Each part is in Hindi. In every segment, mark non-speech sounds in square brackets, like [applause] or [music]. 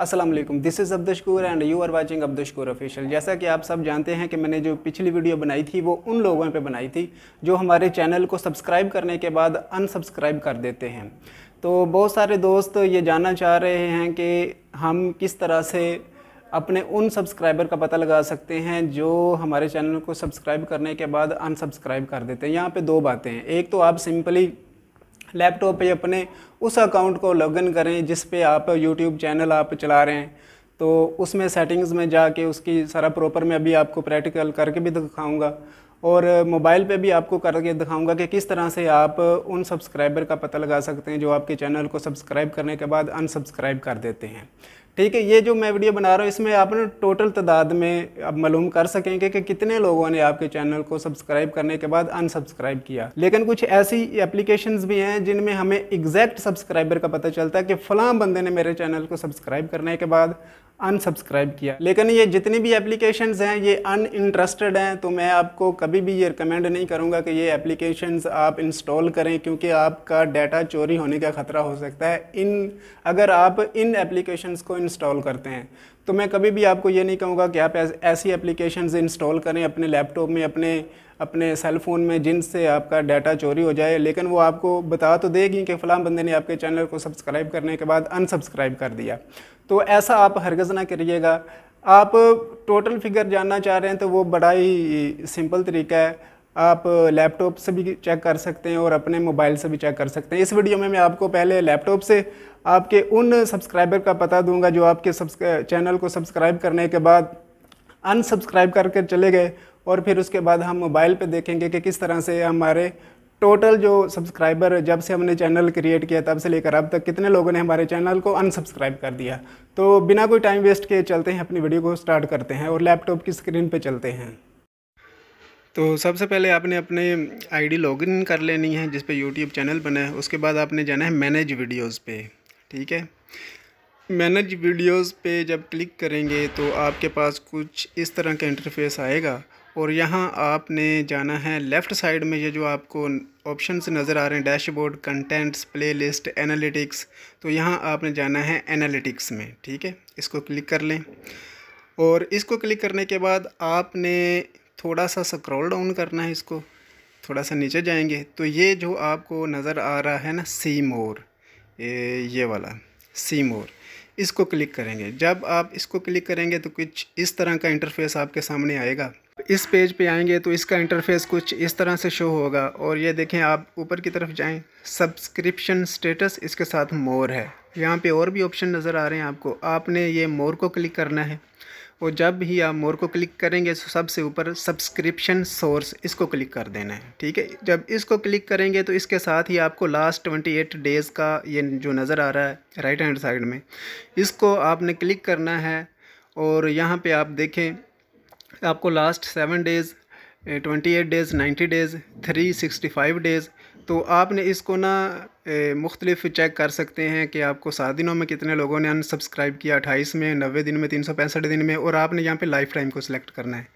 Aslam this is Abdushakoor and you are watching Abdushakoor official जैसा कि आप सब जानते हैं कि मैंने जो पिछली वीडियो बनाई थी वो उन लोगों पे बनाई थी जो हमारे चैनल को सब्सक्राइब करने के बाद अनसब्सक्राइब कर देते हैं तो बहुत सारे दोस्त ये जानना चाह रहे हैं कि हम किस तरह से अपने उन सब्सक्राइबर का पता लगा सकते हैं जो हमारे चैनल को सब्सक्राइब करने के बाद अनसब्सक्राइब कर देते हैं यहाँ पे दो बातें हैं एक तो आप सिंपली लैपटॉप पे अपने उस अकाउंट को लॉगिन करें जिस पे आप यूट्यूब चैनल आप चला रहे हैं तो उसमें सेटिंग्स में जाके उसकी सारा प्रॉपर मैं अभी आपको प्रैक्टिकल करके भी दिखाऊंगा और मोबाइल पे भी आपको करके दिखाऊंगा कि किस तरह से आप उन सब्सक्राइबर का पता लगा सकते हैं जो आपके चैनल को सब्सक्राइब करने के बाद अनसब्सक्राइब कर देते हैं ठीक है ये जो मैं वीडियो बना रहा हूँ इसमें आप टोटल तादाद में आप मालूम कर सकेंगे कि कितने लोगों ने आपके चैनल को सब्सक्राइब करने के बाद अनसब्सक्राइब किया लेकिन कुछ ऐसी एप्लीकेशन भी हैं जिनमें हमें एग्जैक्ट सब्सक्राइबर का पता चलता है कि फलां बंदे ने मेरे चैनल को सब्सक्राइब करने के बाद अनसब्सक्राइब किया लेकिन ये जितनी भी एप्लीकेशन हैं ये अन इंटरेस्टेड हैं तो मैं आपको कभी भी ये रिकमेंड नहीं करूँगा कि ये एप्लीकेशन आप इंस्टॉल करें क्योंकि आपका डाटा चोरी होने का ख़तरा हो सकता है इन अगर आप इन एप्लीकेशंस को इंस्टॉल करते हैं तो मैं कभी भी आपको ये नहीं कहूँगा कि आप ऐसी एप्लीकेशन इंस्टॉल करें अपने लैपटॉप में अपने अपने सेल फ़ोन में जिनसे आपका डाटा चोरी हो जाए लेकिन वो आपको बता तो देगी कि फ़लाँ बंदे ने आपके चैनल को सब्सक्राइब करने के बाद अनसब्सक्राइब कर दिया तो ऐसा आप हरगज़ ना करिएगा आप टोटल फिगर जानना चाह रहे हैं तो वो बड़ा ही सिंपल तरीका है आप लैपटॉप से भी चेक कर सकते हैं और अपने मोबाइल से भी चेक कर सकते हैं इस वीडियो में मैं आपको पहले लैपटॉप से आपके उन सब्सक्राइबर का पता दूंगा जो आपके चैनल को सब्सक्राइब करने के बाद अनसब्सक्राइब करके चले गए और फिर उसके बाद हम मोबाइल पे देखेंगे कि किस तरह से हमारे टोटल जो सब्सक्राइबर जब से हमने चैनल क्रिएट किया तब से लेकर अब तक कितने लोगों ने हमारे चैनल को अनसब्सक्राइब कर दिया तो बिना कोई टाइम वेस्ट किए चलते हैं अपनी वीडियो को स्टार्ट करते हैं और लैपटॉप की स्क्रीन पर चलते हैं तो सबसे पहले आपने अपने आईडी लॉगिन कर लेनी है जिस पे यूट्यूब चैनल बना है उसके बाद आपने जाना है मैनेज वीडियोज़ पे ठीक है मैनेज वीडियोज़ पे जब क्लिक करेंगे तो आपके पास कुछ इस तरह का इंटरफेस आएगा और यहाँ आपने जाना है लेफ़्ट साइड में ये जो आपको ऑप्शन नज़र आ रहे हैं डैशबोर्ड कंटेंट्स प्लेलिस्ट एनालिटिक्स तो यहाँ आपने जाना है एनालिटिक्स में ठीक है इसको क्लिक कर लें और इसको क्लिक करने के बाद आपने थोड़ा सा स्क्रॉल डाउन करना है इसको थोड़ा सा नीचे जाएंगे तो ये जो आपको नज़र आ रहा है ना सी मोर ये वाला सी मोर इसको क्लिक करेंगे जब आप इसको क्लिक करेंगे तो कुछ इस तरह का इंटरफेस आपके सामने आएगा इस पेज पे आएंगे तो इसका इंटरफेस कुछ इस तरह से शो होगा और ये देखें आप ऊपर की तरफ जाएं सब्सक्रिप्शन स्टेटस इसके साथ मोर है यहाँ पे और भी ऑप्शन नज़र आ रहे हैं आपको आपने ये मोर को क्लिक करना है और जब भी आप मोर को क्लिक करेंगे तो सबसे ऊपर सब्सक्रिप्शन सोर्स इसको क्लिक कर देना है ठीक है जब इसको क्लिक करेंगे तो इसके साथ ही आपको लास्ट ट्वेंटी एट डेज़ का ये जो नज़र आ रहा है राइट हैंड साइड में इसको आपने क्लिक करना है और यहाँ पे आप देखें आपको last seven days twenty eight days ninety days three sixty five days तो आपने इसको ना मुख्तलिफ चेक कर सकते हैं कि आपको सात दिनों में कितने लोगों ने अनसब्सक्राइब किया अट्ठाईस में नबे दिन में तीन सौ पैंसठ दिन में और आपने यहाँ पे लाइफ टाइम को सिलेक्ट करना है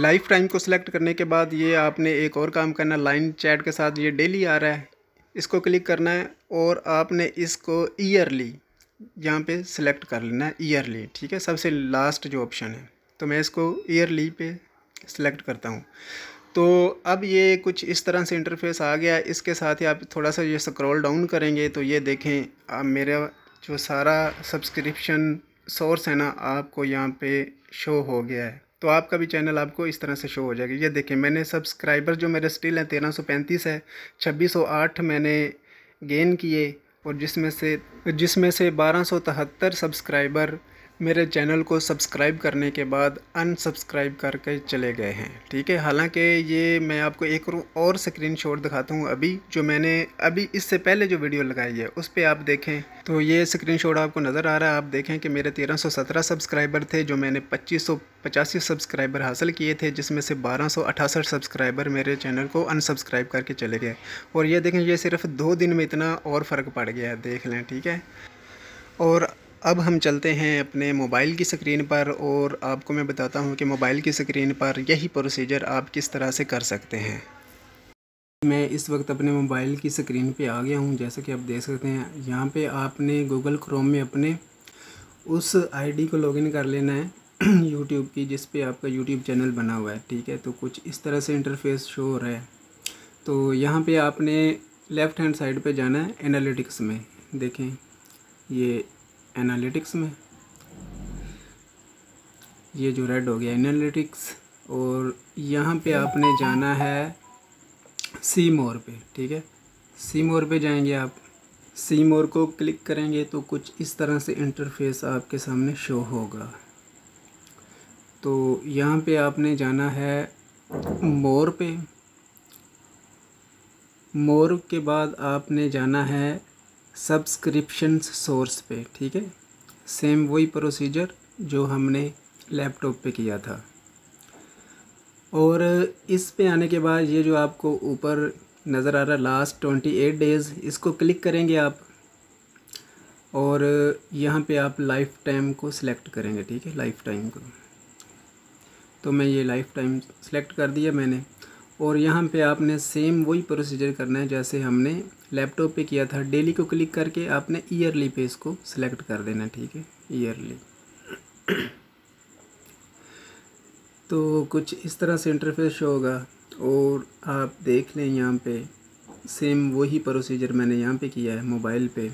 लाइफ टाइम को सिलेक्ट करने के बाद ये आपने एक और काम करना लाइन चैट के साथ ये डेली आ रहा है इसको क्लिक करना है और आपने इसको ईयरली यहाँ पे सिलेक्ट कर लेना है ईयरली ठीक है सबसे लास्ट जो ऑप्शन है तो मैं इसको ईयरली पे सिलेक्ट करता हूँ तो अब ये कुछ इस तरह से इंटरफेस आ गया इसके साथ ही आप थोड़ा सा ये स्क्रॉल डाउन करेंगे तो ये देखें आप मेरा जो सारा सब्सक्रिप्शन सोर्स है ना आपको यहाँ पे शो हो गया है तो आपका भी चैनल आपको इस तरह से शो हो जाएगा ये देखें मैंने सब्सक्राइबर जो मेरे स्टिल हैं तेरह सौ पैंतीस है छब्बीस सौ आठ मैंने गेन किए और जिसमें से जिसमें से बारह सौ तिहत्तर सब्सक्राइबर मेरे चैनल को सब्सक्राइब करने के बाद अनसब्सक्राइब करके चले गए हैं ठीक है हालांकि ये मैं आपको एक और स्क्रीनशॉट दिखाता हूँ अभी जो मैंने अभी इससे पहले जो वीडियो लगाई है उस पर आप देखें तो ये स्क्रीनशॉट आपको नज़र आ रहा है आप देखें कि मेरे 1317 सब्सक्राइबर थे जो मैंने पच्चीस पचासी सब्सक्राइबर हासिल किए थे जिसमें से बारह सब्सक्राइबर मेरे चैनल को अनसब्सक्राइब करके चले गए और ये देखें ये सिर्फ दो दिन में इतना और फ़र्क पड़ गया है देख लें ठीक है और अब हम चलते हैं अपने मोबाइल की स्क्रीन पर और आपको मैं बताता हूँ कि मोबाइल की स्क्रीन पर यही प्रोसीजर आप किस तरह से कर सकते हैं मैं इस वक्त अपने मोबाइल की स्क्रीन पे आ गया हूँ जैसा कि आप देख सकते हैं यहाँ पे आपने गूगल क्रोम में अपने उस आईडी को लॉगिन कर लेना है [clears throat] यूट्यूब की जिस पे आपका यूट्यूब चैनल बना हुआ है ठीक है तो कुछ इस तरह से इंटरफेस शो हो रहा है तो यहाँ पर आपने लेफ़्ट हैंड साइड पर जाना है एनालिटिक्स में देखें ये एनालिटिक्स में ये जो रेड हो गया एनालिटिक्स और यहाँ पे आपने जाना है सी मोर पे ठीक है सी मोर पे जाएंगे आप सी मोर को क्लिक करेंगे तो कुछ इस तरह से इंटरफेस आपके सामने शो होगा तो यहाँ पे आपने जाना है मोर पे मोर के बाद आपने जाना है सब्सक्रिप्शन सोर्स पे ठीक है सेम वही प्रोसीजर जो हमने लैपटॉप पे किया था और इस पे आने के बाद ये जो आपको ऊपर नज़र आ रहा लास्ट ट्वेंटी एट डेज़ इसको क्लिक करेंगे आप और यहाँ पे आप लाइफ टाइम को सिलेक्ट करेंगे ठीक है लाइफ टाइम को तो मैं ये लाइफ टाइम सेलेक्ट कर दिया मैंने और यहाँ पे आपने सेम वही प्रोसीजर करना है जैसे हमने लैपटॉप पे किया था डेली को क्लिक करके आपने ईयरली पे इसको सिलेक्ट कर देना ठीक है ईयरली तो कुछ इस तरह से इंटरफेस होगा और आप देख लें यहाँ पे सेम वही प्रोसीजर मैंने यहाँ पे किया है मोबाइल पे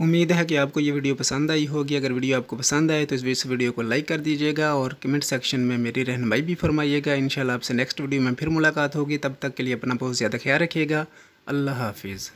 उम्मीद है कि आपको ये वीडियो पसंद आई होगी अगर वीडियो आपको पसंद आए तो इस वीडियो को लाइक कर दीजिएगा और कमेंट सेक्शन में मेरी रहनमाई भी फरमाइएगा शाला आपसे नेक्स्ट वीडियो में फिर मुलाकात होगी तब तक के लिए अपना बहुत ज़्यादा ख्याल रखिएगा अल्लाह हाफिज़